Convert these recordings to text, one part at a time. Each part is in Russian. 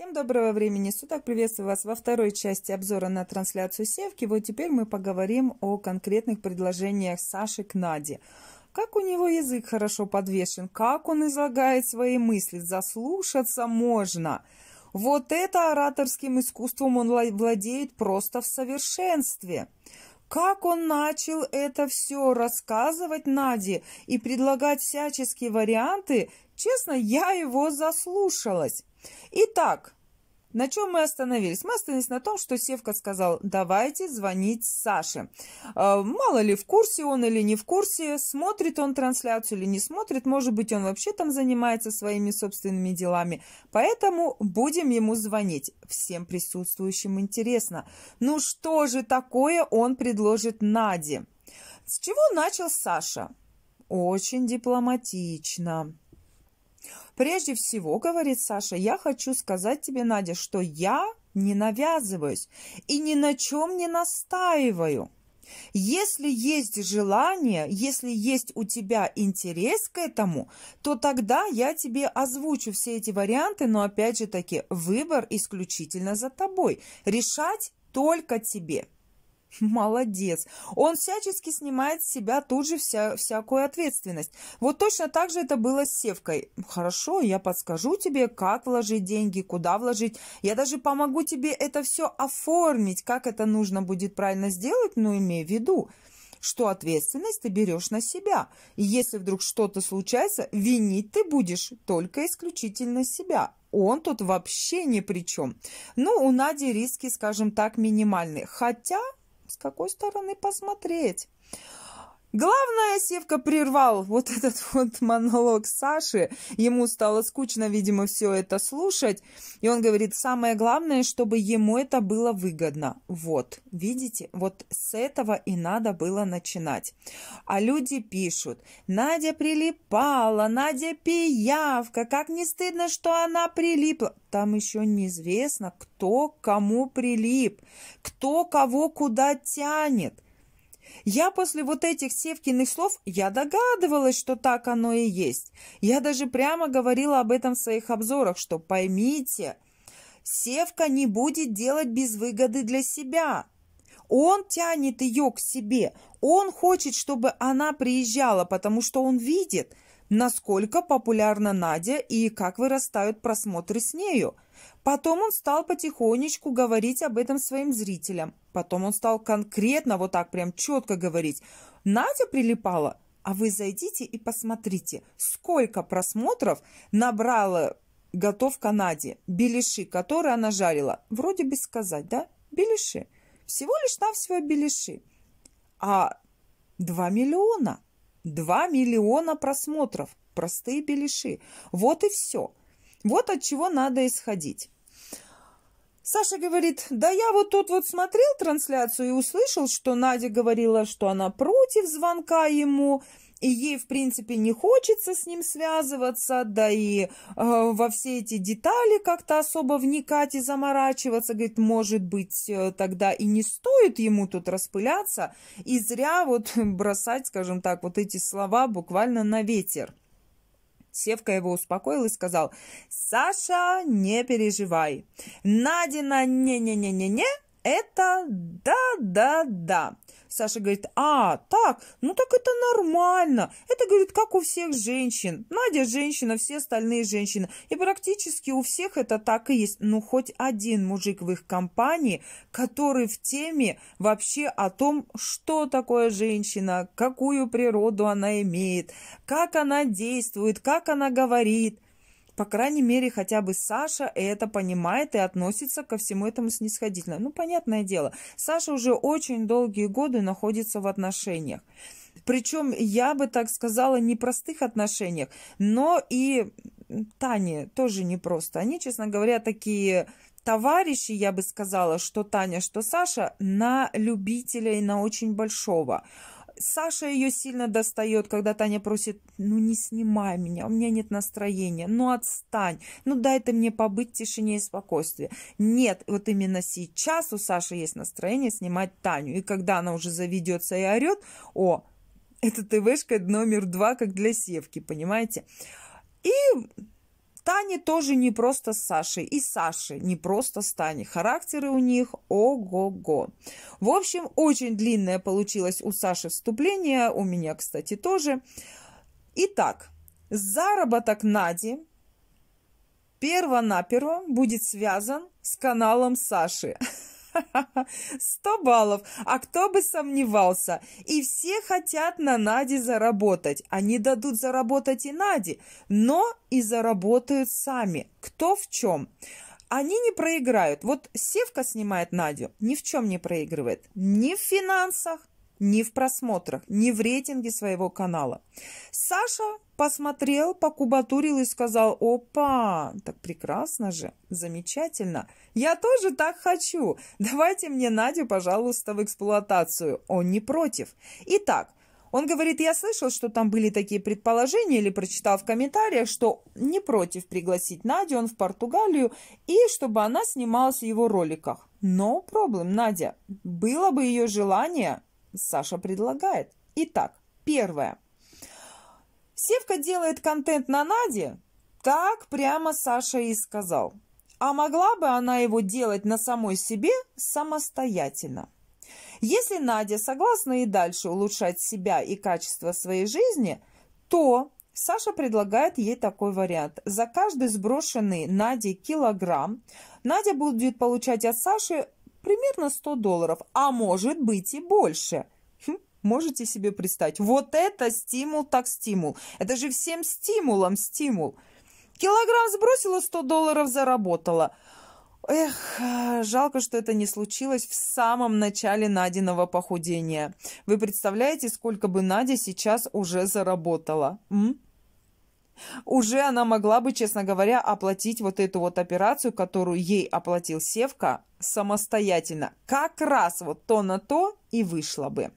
Всем доброго времени суток! Приветствую вас во второй части обзора на трансляцию Севки. Вот теперь мы поговорим о конкретных предложениях Саши к Наде. Как у него язык хорошо подвешен, как он излагает свои мысли, заслушаться можно. Вот это ораторским искусством он владеет просто в совершенстве как он начал это все рассказывать Наде и предлагать всяческие варианты, Честно, я его заслушалась. Итак, на чем мы остановились? Мы остановились на том, что Севка сказал, давайте звонить Саше. А, мало ли, в курсе он или не в курсе, смотрит он трансляцию или не смотрит, может быть, он вообще там занимается своими собственными делами. Поэтому будем ему звонить. Всем присутствующим интересно. Ну что же такое он предложит Наде? С чего начал Саша? Очень дипломатично. Прежде всего, говорит Саша, я хочу сказать тебе, Надя, что я не навязываюсь и ни на чем не настаиваю. Если есть желание, если есть у тебя интерес к этому, то тогда я тебе озвучу все эти варианты, но опять же таки выбор исключительно за тобой. Решать только тебе. Молодец. Он всячески снимает с себя тут же вся, всякую ответственность. Вот точно так же это было с Севкой. Хорошо, я подскажу тебе, как вложить деньги, куда вложить. Я даже помогу тебе это все оформить, как это нужно будет правильно сделать, но ну, имей в виду, что ответственность ты берешь на себя. И если вдруг что-то случается, винить ты будешь только исключительно себя. Он тут вообще ни при чем. Ну, у Нади риски, скажем так, минимальные. Хотя с какой стороны посмотреть? Главное, Севка прервал вот этот вот монолог Саши. Ему стало скучно, видимо, все это слушать. И он говорит, самое главное, чтобы ему это было выгодно. Вот, видите, вот с этого и надо было начинать. А люди пишут, Надя прилипала, Надя пиявка, как не стыдно, что она прилипла. Там еще неизвестно, кто кому прилип, кто кого куда тянет. Я после вот этих Севкиных слов, я догадывалась, что так оно и есть. Я даже прямо говорила об этом в своих обзорах, что поймите, Севка не будет делать без выгоды для себя. Он тянет ее к себе, он хочет, чтобы она приезжала, потому что он видит – насколько популярна Надя и как вырастают просмотры с нею. Потом он стал потихонечку говорить об этом своим зрителям. Потом он стал конкретно, вот так прям четко говорить. Надя прилипала, а вы зайдите и посмотрите, сколько просмотров набрала готовка Нади, беляши, которые она жарила. Вроде бы сказать, да? Беляши. Всего лишь навсего беляши. А 2 миллиона – два миллиона просмотров. Простые беляши. Вот и все. Вот от чего надо исходить. Саша говорит, да я вот тут вот смотрел трансляцию и услышал, что Надя говорила, что она против звонка ему, и ей, в принципе, не хочется с ним связываться, да и э, во все эти детали как-то особо вникать и заморачиваться. Говорит, может быть, э, тогда и не стоит ему тут распыляться и зря вот бросать, скажем так, вот эти слова буквально на ветер. Севка его успокоил и сказал, «Саша, не переживай. Надина, не-не-не-не-не, это да-да-да. Саша говорит, а, так, ну так это нормально. Это, говорит, как у всех женщин. Надя женщина, все остальные женщины. И практически у всех это так и есть. Ну, хоть один мужик в их компании, который в теме вообще о том, что такое женщина, какую природу она имеет, как она действует, как она говорит – по крайней мере, хотя бы Саша это понимает и относится ко всему этому снисходительно. Ну, понятное дело, Саша уже очень долгие годы находится в отношениях. Причем, я бы так сказала, не простых отношениях, но и Тане тоже непросто. Они, честно говоря, такие товарищи, я бы сказала, что Таня, что Саша, на любителя и на очень большого. Саша ее сильно достает, когда Таня просит, ну не снимай меня, у меня нет настроения, ну отстань, ну дай ты мне побыть в тишине и спокойствии. Нет, вот именно сейчас у Саши есть настроение снимать Таню. И когда она уже заведется и орет, о, это ТВшка номер два, как для севки, понимаете? И Тани тоже не просто с Сашей, и Саши не просто с Таней. Характеры у них ого-го. В общем, очень длинное получилось у Саши вступление, у меня, кстати, тоже. Итак, заработок Нади перво-наперво будет связан с каналом Саши. Сто баллов. А кто бы сомневался. И все хотят на Наде заработать. Они дадут заработать и Наде, но и заработают сами. Кто в чем? Они не проиграют. Вот Севка снимает Надю, ни в чем не проигрывает. Ни в финансах, ни в просмотрах, ни в рейтинге своего канала. Саша посмотрел, покубатурил и сказал, опа, так прекрасно же, замечательно, я тоже так хочу, давайте мне Надю, пожалуйста, в эксплуатацию, он не против. Итак, он говорит, я слышал, что там были такие предположения или прочитал в комментариях, что не против пригласить Надю, он в Португалию, и чтобы она снималась в его роликах. Но проблем, Надя. Было бы ее желание, Саша предлагает. Итак, первое. Севка делает контент на Наде? Так прямо Саша и сказал. А могла бы она его делать на самой себе самостоятельно? Если Надя согласна и дальше улучшать себя и качество своей жизни, то Саша предлагает ей такой вариант. За каждый сброшенный Наде килограмм Надя будет получать от Саши примерно 100 долларов, а может быть и больше. Хм, можете себе представить? Вот это стимул так стимул. Это же всем стимулом стимул. Килограмм сбросила, 100 долларов заработала. Эх, жалко, что это не случилось в самом начале Надиного похудения. Вы представляете, сколько бы Надя сейчас уже заработала? М? Уже она могла бы, честно говоря, оплатить вот эту вот операцию, которую ей оплатил Севка, самостоятельно. Как раз вот то на то и вышло бы.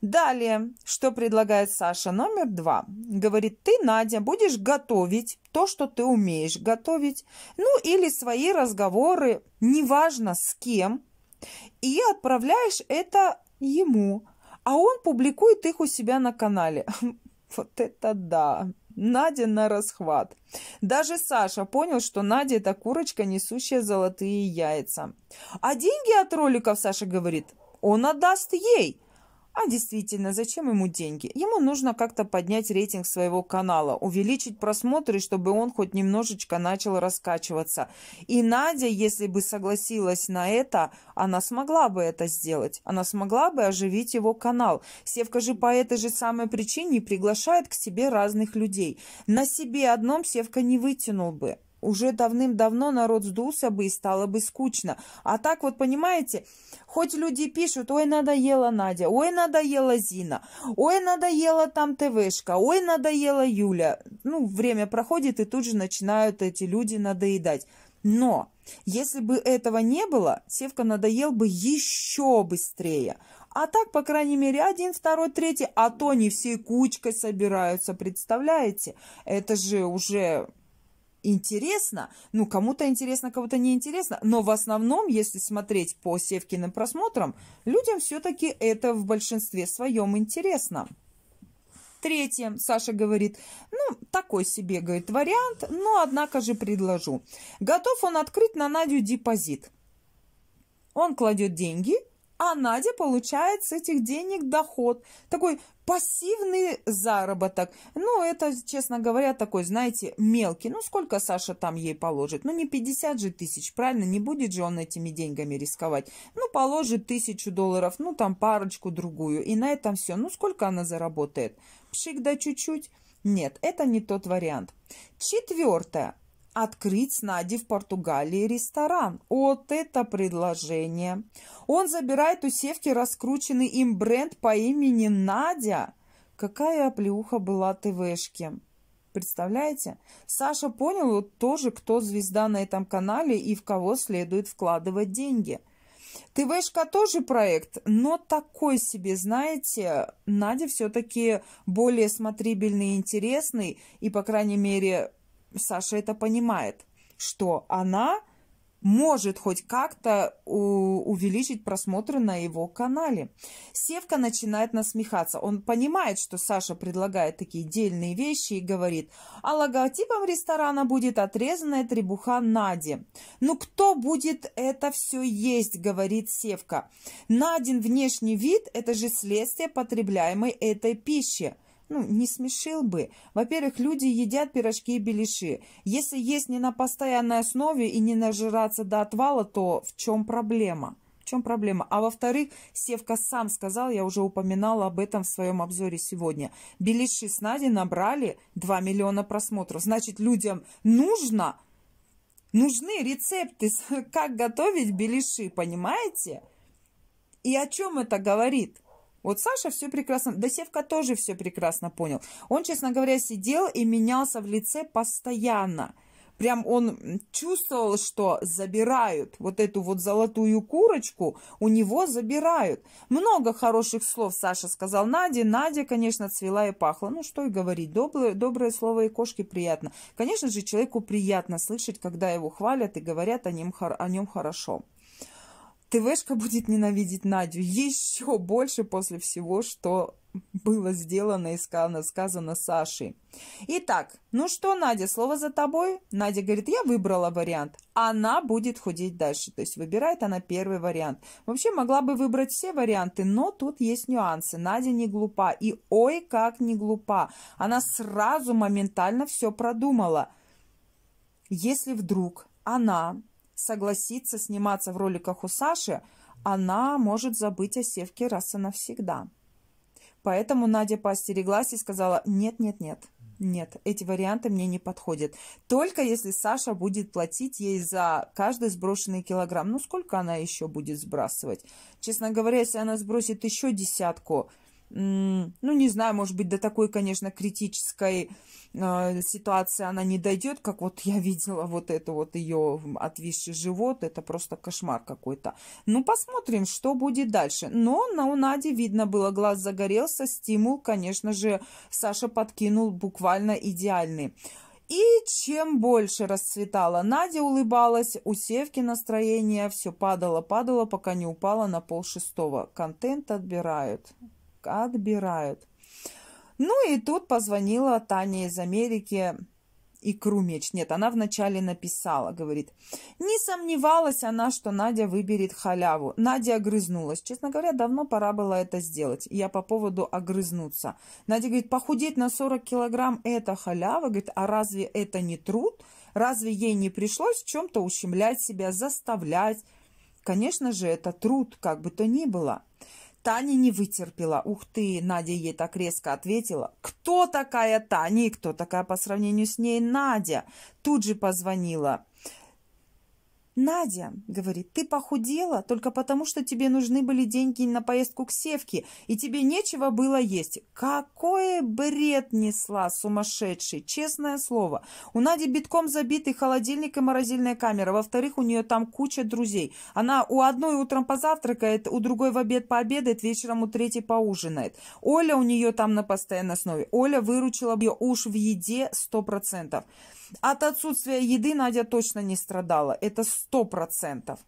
Далее, что предлагает Саша номер два. Говорит, ты, Надя, будешь готовить то, что ты умеешь готовить, ну или свои разговоры, неважно с кем, и отправляешь это ему, а он публикует их у себя на канале. Вот это да! Надя на расхват. Даже Саша понял, что Надя – это курочка, несущая золотые яйца. «А деньги от роликов, Саша говорит, он отдаст ей. А действительно, зачем ему деньги? Ему нужно как-то поднять рейтинг своего канала, увеличить просмотры, чтобы он хоть немножечко начал раскачиваться. И Надя, если бы согласилась на это, она смогла бы это сделать. Она смогла бы оживить его канал. Севка же по этой же самой причине приглашает к себе разных людей. На себе одном Севка не вытянул бы уже давным-давно народ сдулся бы и стало бы скучно. А так вот, понимаете, хоть люди пишут, ой, надоела Надя, ой, надоела Зина, ой, надоела там ТВшка, ой, надоела Юля. Ну, время проходит, и тут же начинают эти люди надоедать. Но если бы этого не было, Севка надоел бы еще быстрее. А так, по крайней мере, один, второй, третий, а то не всей кучкой собираются, представляете? Это же уже интересно, ну, кому-то интересно, кому-то неинтересно, но в основном, если смотреть по Севкиным просмотрам, людям все-таки это в большинстве своем интересно. Третье, Саша говорит, ну, такой себе, говорит, вариант, но однако же предложу. Готов он открыть на Надю депозит. Он кладет деньги, а Надя получает с этих денег доход. Такой Пассивный заработок. Ну, это, честно говоря, такой, знаете, мелкий. Ну, сколько Саша там ей положит? Ну, не 50 же тысяч, правильно? Не будет же он этими деньгами рисковать. Ну, положит тысячу долларов, ну, там парочку другую. И на этом все. Ну, сколько она заработает? Пшик да чуть-чуть. Нет, это не тот вариант. Четвертое открыть с Надей в Португалии ресторан. Вот это предложение! Он забирает у Севки раскрученный им бренд по имени Надя. Какая оплеуха была ТВшке! Представляете? Саша понял вот тоже, кто звезда на этом канале и в кого следует вкладывать деньги. ТВшка тоже проект, но такой себе, знаете, Надя все-таки более смотрибельный и интересный, и, по крайней мере, Саша это понимает, что она может хоть как-то увеличить просмотры на его канале. Севка начинает насмехаться. Он понимает, что Саша предлагает такие дельные вещи и говорит, а логотипом ресторана будет отрезанная требуха Нади. «Ну кто будет это все есть?» – говорит Севка. «Надин внешний вид – это же следствие потребляемой этой пищи» ну, не смешил бы. Во-первых, люди едят пирожки и беляши. Если есть не на постоянной основе и не нажираться до отвала, то в чем проблема? В чем проблема? А во-вторых, Севка сам сказал, я уже упоминала об этом в своем обзоре сегодня, беляши с Надей набрали 2 миллиона просмотров. Значит, людям нужно, нужны рецепты, как готовить беляши, понимаете? И о чем это говорит? Вот Саша все прекрасно, Досевка тоже все прекрасно понял. Он, честно говоря, сидел и менялся в лице постоянно. Прям он чувствовал, что забирают вот эту вот золотую курочку, у него забирают. Много хороших слов Саша сказал Наде. Надя, конечно, цвела и пахла. Ну, что и говорить, доброе, доброе слово и кошке приятно. Конечно же, человеку приятно слышать, когда его хвалят и говорят о нем, о нем хорошо. ТВшка будет ненавидеть Надю еще больше после всего, что было сделано и сказано, сказано Сашей. Итак, ну что, Надя, слово за тобой. Надя говорит, я выбрала вариант. Она будет худеть дальше. То есть выбирает она первый вариант. Вообще могла бы выбрать все варианты, но тут есть нюансы. Надя не глупа. И ой, как не глупа. Она сразу моментально все продумала. Если вдруг она согласится сниматься в роликах у Саши, она может забыть о Севке раз и навсегда. Поэтому Надя поостереглась и сказала «нет-нет-нет». Нет, эти варианты мне не подходят. Только если Саша будет платить ей за каждый сброшенный килограмм. Ну, сколько она еще будет сбрасывать? Честно говоря, если она сбросит еще десятку, ну, не знаю, может быть, до такой, конечно, критической э, ситуации она не дойдет, как вот я видела вот это вот ее отвисший живот, это просто кошмар какой-то. Ну, посмотрим, что будет дальше. Но на у Нади видно было, глаз загорелся, стимул, конечно же, Саша подкинул буквально идеальный. И чем больше расцветала Надя, улыбалась, у Севки настроение все падало-падало, пока не упала на пол шестого. Контент отбирают отбирают. Ну и тут позвонила Таня из Америки и меч. Нет, она вначале написала, говорит. Не сомневалась она, что Надя выберет халяву. Надя огрызнулась. Честно говоря, давно пора было это сделать. Я по поводу огрызнуться. Надя говорит, похудеть на 40 килограмм – это халява. Говорит, а разве это не труд? Разве ей не пришлось в чем-то ущемлять себя, заставлять? Конечно же, это труд, как бы то ни было. Таня не вытерпела. «Ух ты!» – Надя ей так резко ответила. «Кто такая Таня и кто такая по сравнению с ней Надя?» Тут же позвонила «Надя, — говорит, — ты похудела только потому, что тебе нужны были деньги на поездку к Севке, и тебе нечего было есть. Какой бред несла сумасшедший, честное слово. У Нади битком забитый холодильник и морозильная камера. Во-вторых, у нее там куча друзей. Она у одной утром позавтракает, у другой в обед пообедает, вечером у третьей поужинает. Оля у нее там на постоянной основе. Оля выручила ее уж в еде сто процентов». От отсутствия еды Надя точно не страдала. Это сто процентов.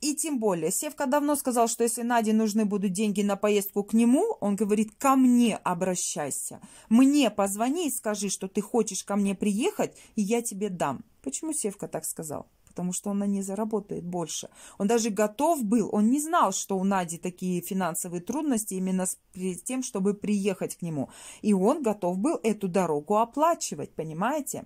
И тем более, Севка давно сказал, что если Наде нужны будут деньги на поездку к нему, он говорит, ко мне обращайся. Мне позвони и скажи, что ты хочешь ко мне приехать, и я тебе дам. Почему Севка так сказал? потому что она не заработает больше. Он даже готов был, он не знал, что у Нади такие финансовые трудности именно с тем, чтобы приехать к нему. И он готов был эту дорогу оплачивать, понимаете?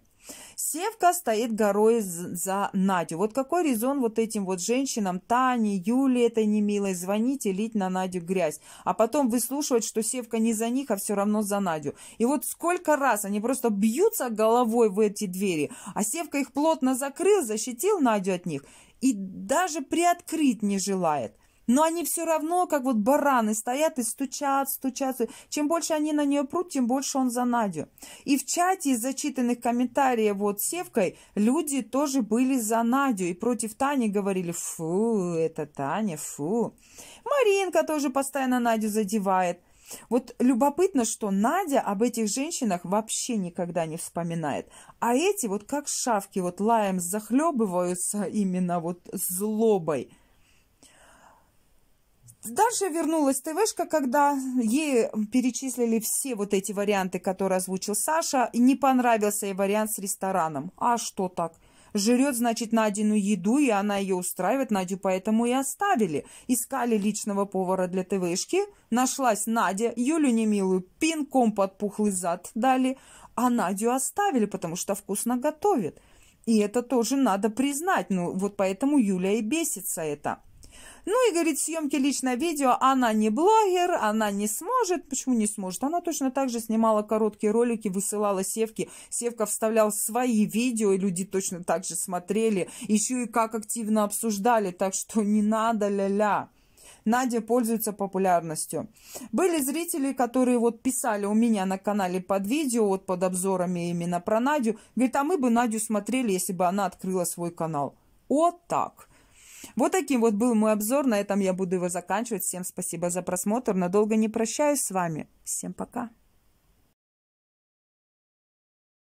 Севка стоит горой за Надю. Вот какой резон вот этим вот женщинам, Тане, Юле этой немилой, звонить и лить на Надю грязь, а потом выслушивать, что Севка не за них, а все равно за Надю. И вот сколько раз они просто бьются головой в эти двери, а Севка их плотно закрыл, защитил Надю от них и даже приоткрыть не желает. Но они все равно, как вот бараны, стоят и стучат, стучат. Чем больше они на нее прут, тем больше он за Надю. И в чате из зачитанных комментариев вот Севкой люди тоже были за Надю. И против Тани говорили, фу, это Таня, фу. Маринка тоже постоянно Надю задевает. Вот любопытно, что Надя об этих женщинах вообще никогда не вспоминает. А эти вот как шавки вот лаем захлебываются именно вот злобой. Дальше вернулась ТВшка, когда ей перечислили все вот эти варианты, которые озвучил Саша. Не понравился ей вариант с рестораном. А что так? Жрет, значит, Надину еду, и она ее устраивает. Надю поэтому и оставили. Искали личного повара для ТВшки. Нашлась Надя. Юлю немилую пинком под пухлый зад дали. А Надю оставили, потому что вкусно готовит. И это тоже надо признать. Ну, вот поэтому Юля и бесится это. Ну и, говорит, съемки личное видео, она не блогер, она не сможет. Почему не сможет? Она точно так же снимала короткие ролики, высылала Севке. Севка вставлял свои видео, и люди точно так же смотрели. Еще и как активно обсуждали, так что не надо ля-ля. Надя пользуется популярностью. Были зрители, которые вот писали у меня на канале под видео, вот под обзорами именно про Надю. Говорит, а мы бы Надю смотрели, если бы она открыла свой канал. Вот так. Вот таким вот был мой обзор. На этом я буду его заканчивать. Всем спасибо за просмотр. Надолго не прощаюсь с вами. Всем пока.